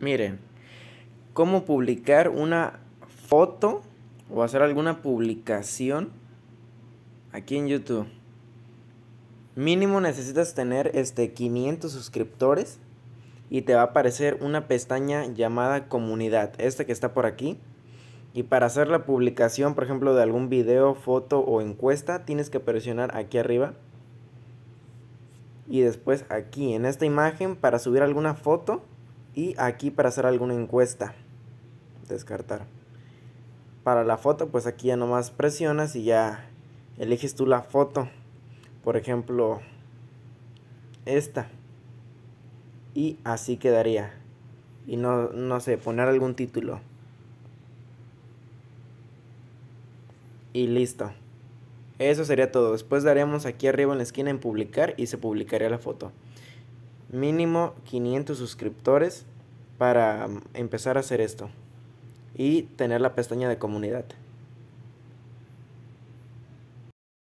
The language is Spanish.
Miren, cómo publicar una foto o hacer alguna publicación aquí en YouTube. Mínimo necesitas tener este 500 suscriptores y te va a aparecer una pestaña llamada comunidad, esta que está por aquí. Y para hacer la publicación, por ejemplo, de algún video, foto o encuesta, tienes que presionar aquí arriba. Y después aquí en esta imagen para subir alguna foto y aquí para hacer alguna encuesta. Descartar. Para la foto, pues aquí ya nomás presionas y ya eliges tú la foto. Por ejemplo, esta. Y así quedaría. Y no, no sé, poner algún título. Y listo. Eso sería todo. Después daremos aquí arriba en la esquina en publicar y se publicaría la foto mínimo 500 suscriptores para mm, empezar a hacer esto y tener la pestaña de comunidad.